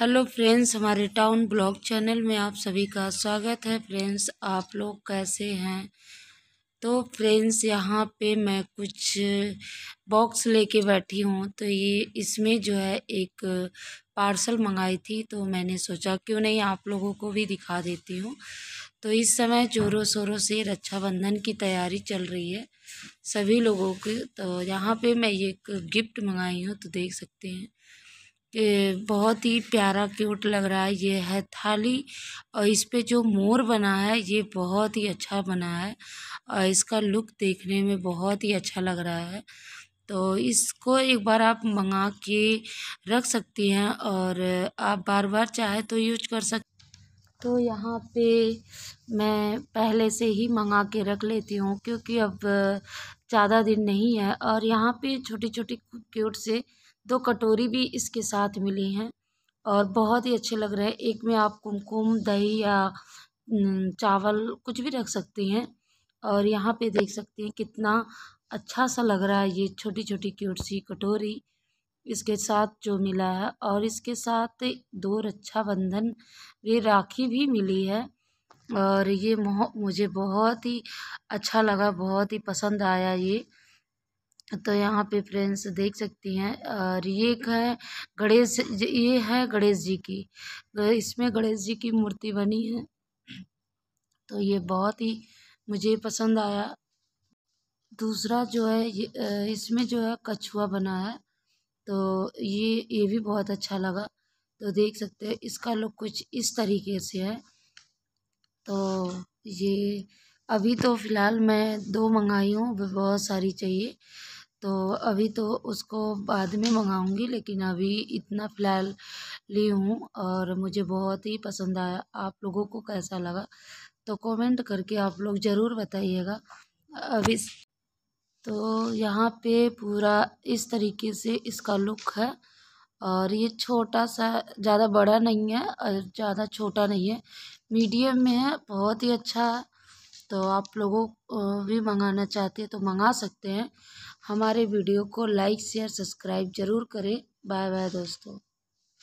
hello friends हमारे town blog channel में आप सभी का स्वागत है फ्रेंड्स आप लोग कैसे हैं तो फ्रेंड्स यहाँ पे मैं कुछ बॉक्स लेके बैठी हूँ तो ये इसमें जो है एक पार्सल मंगाई थी तो मैंने सोचा क्यों नहीं आप लोगों को भी दिखा देती हूँ तो इस समय जोरों शोरों से रक्षाबंधन की तैयारी चल रही है सभी लोगों की तो यहाँ पे मैं ये एक गिफ्ट मंगाई हूँ तो देख सकते हैं ये बहुत ही प्यारा क्यूट लग रहा है ये है थाली और इस पे जो मोर बना है ये बहुत ही अच्छा बना है और इसका लुक देखने में बहुत ही अच्छा लग रहा है तो इसको एक बार आप मंगा के रख सकती हैं और आप बार बार चाहे तो यूज कर सक तो यहाँ पे मैं पहले से ही मंगा के रख लेती हूँ क्योंकि अब ज़्यादा दिन नहीं है और यहाँ पे छोटी छोटी क्यूट से दो कटोरी भी इसके साथ मिली हैं और बहुत ही अच्छे लग रहे हैं एक में आप कुमकुम दही या चावल कुछ भी रख सकती हैं और यहाँ पे देख सकती हैं कितना अच्छा सा लग रहा है ये छोटी छोटी क्यूट सी कटोरी इसके साथ जो मिला है और इसके साथ दो रक्षाबंधन भी राखी भी मिली है और ये मुझे बहुत ही अच्छा लगा बहुत ही पसंद आया ये तो यहाँ पे फ्रेंड्स देख सकती हैं और ये है गणेश ये है गणेश जी की तो इसमें गणेश जी की मूर्ति बनी है तो ये बहुत ही मुझे पसंद आया दूसरा जो है ये इसमें जो है कछुआ बना है तो ये ये भी बहुत अच्छा लगा तो देख सकते हैं इसका लुक कुछ इस तरीके से है तो ये अभी तो फ़िलहाल मैं दो मंगाई हूँ बहुत सारी चाहिए तो अभी तो उसको बाद में मंगाऊँगी लेकिन अभी इतना फ़िलहाल ली हूँ और मुझे बहुत ही पसंद आया आप लोगों को कैसा लगा तो कमेंट करके आप लोग ज़रूर बताइएगा अभी तो यहाँ पे पूरा इस तरीके से इसका लुक है और ये छोटा सा ज़्यादा बड़ा नहीं है और ज़्यादा छोटा नहीं है मीडियम में है बहुत ही अच्छा है तो आप लोगों भी मंगाना चाहते हैं तो मंगा सकते हैं हमारे वीडियो को लाइक शेयर सब्सक्राइब ज़रूर करें बाय बाय दोस्तों